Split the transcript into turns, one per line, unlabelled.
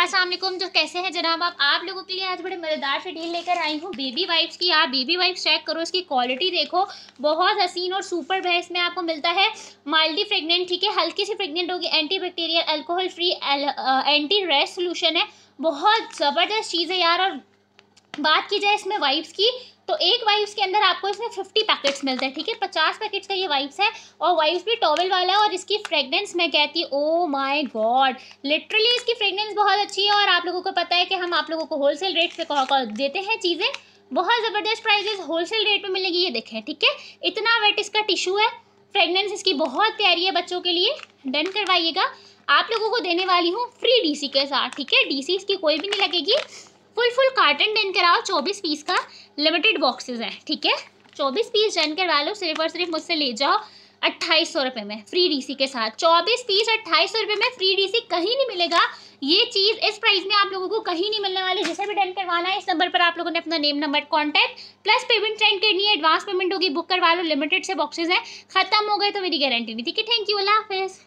असलम जो कैसे हैं जनाब आप आप लोगों के लिए आज बड़े मज़ेदार से डील लेकर आई हूँ बेबी वाइप्स की आप बेबी वाइप्स चेक करो इसकी क्वालिटी देखो बहुत हसीन और सुपर है में आपको मिलता है माइल्डी प्रेग्नेंट ठीक है हल्की सी प्रेग्नेंट होगी anti bacterial alcohol free anti rest solution है बहुत ज़बरदस्त चीज़ है यार और बात की जाए इसमें वाइप्स की तो एक वाइप्स के अंदर आपको इसमें 50 पैकेट्स मिलते हैं ठीक है पचास पैकेट्स का ये वाइप्स है और वाइप्स भी टॉवल वाला है और इसकी फ्रेगनेंस मैं कहती हूँ ओ माय गॉड लिटरली इसकी फ्रेगनेंस बहुत अच्छी है और आप लोगों को पता है कि हम आप लोगों को होलसेल रेट पे देते हैं चीज़ें बहुत ज़बरदस्त प्राइजेस होलसेल रेट पर मिलेगी ये देखें ठीक है इतना वेट इसका टिश्यू है फ्रेगनेंस इसकी बहुत प्यारी है बच्चों के लिए डन करवाइएगा आप लोगों को देने वाली हूँ फ्री डीसी के साथ ठीक है डी इसकी कोई भी नहीं लगेगी फुल फुल कार्टन डन कराओ चौबीस पीस का लिमिटेड बॉक्सेस है ठीक है चौबीस पीस डन करवा लो सिर्फ और सिर्फ मुझसे ले जाओ अट्ठाईस सौ रुपये में फ्री डीसी के साथ चौबीस पीस अट्ठाईस सौ रुपये में फ्री डीसी कहीं नहीं मिलेगा ये चीज़ इस प्राइस में आप लोगों को कहीं नहीं मिलने वाली जैसे भी डन करवाना है इस नंबर पर आप लोगों ने अपना name number contact plus payment send करनी है एडवांस पेमेंट होगी बुक करवा लो लिमिटेड से बॉक्सेज हैं खत्म हो गए तो मेरी गारंटी नहीं ठीक है थैंक यू अल्लाह हाफिज़